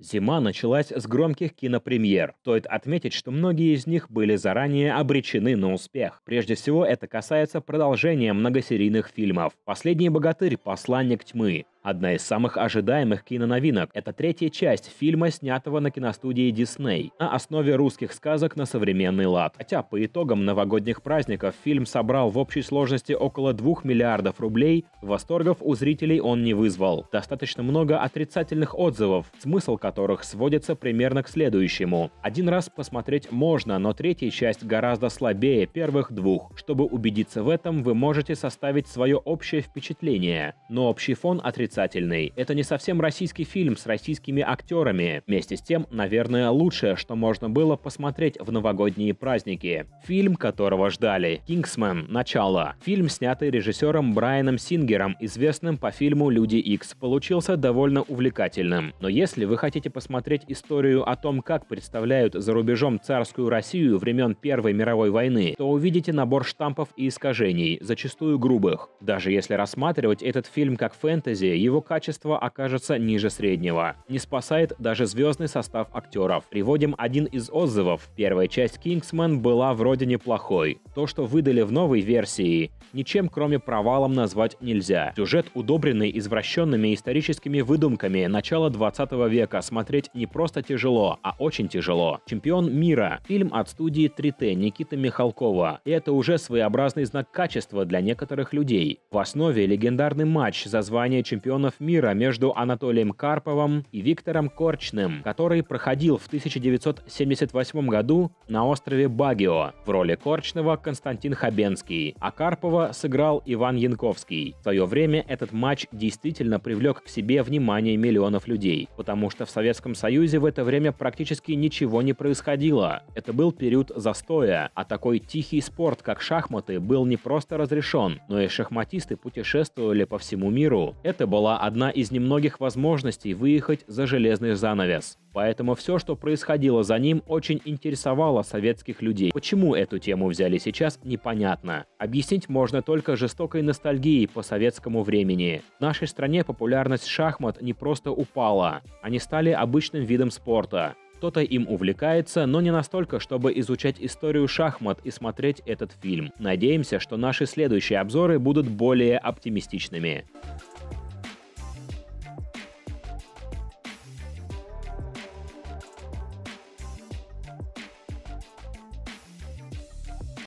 Зима началась с громких кинопремьер. Стоит отметить, что многие из них были заранее обречены на успех. Прежде всего, это касается продолжения многосерийных фильмов. «Последний богатырь. Посланник тьмы», Одна из самых ожидаемых киноновинок – это третья часть фильма, снятого на киностудии Дисней на основе русских сказок на современный лад. Хотя по итогам новогодних праздников фильм собрал в общей сложности около 2 миллиардов рублей, восторгов у зрителей он не вызвал. Достаточно много отрицательных отзывов, смысл которых сводится примерно к следующему. Один раз посмотреть можно, но третья часть гораздо слабее первых двух. Чтобы убедиться в этом, вы можете составить свое общее впечатление, но общий фон отрицательный отрицательный. Это не совсем российский фильм с российскими актерами. Вместе с тем, наверное, лучшее, что можно было посмотреть в новогодние праздники. Фильм, которого ждали. «Кингсмен. Начало». Фильм, снятый режиссером Брайаном Сингером, известным по фильму «Люди Икс», получился довольно увлекательным. Но если вы хотите посмотреть историю о том, как представляют за рубежом царскую Россию времен Первой мировой войны, то увидите набор штампов и искажений, зачастую грубых. Даже если рассматривать этот фильм как фэнтези, его качество окажется ниже среднего. Не спасает даже звездный состав актеров. Приводим один из отзывов. Первая часть Кингсмен была вроде неплохой. То, что выдали в новой версии, ничем кроме провалом назвать нельзя. Сюжет, удобренный извращенными историческими выдумками начала 20 века, смотреть не просто тяжело, а очень тяжело. «Чемпион мира» — фильм от студии 3T Никиты Михалкова. И это уже своеобразный знак качества для некоторых людей. В основе легендарный матч за звание чемпиона чемпионов мира между Анатолием Карповым и Виктором Корчным, который проходил в 1978 году на острове Багио. В роли Корчного Константин Хабенский, а Карпова сыграл Иван Янковский. В свое время этот матч действительно привлек к себе внимание миллионов людей, потому что в Советском Союзе в это время практически ничего не происходило. Это был период застоя, а такой тихий спорт, как шахматы, был не просто разрешен, но и шахматисты путешествовали по всему миру. Это была была одна из немногих возможностей выехать за железный занавес. Поэтому все, что происходило за ним, очень интересовало советских людей. Почему эту тему взяли сейчас, непонятно. Объяснить можно только жестокой ностальгией по советскому времени. В нашей стране популярность шахмат не просто упала, они стали обычным видом спорта. Кто-то им увлекается, но не настолько, чтобы изучать историю шахмат и смотреть этот фильм. Надеемся, что наши следующие обзоры будут более оптимистичными.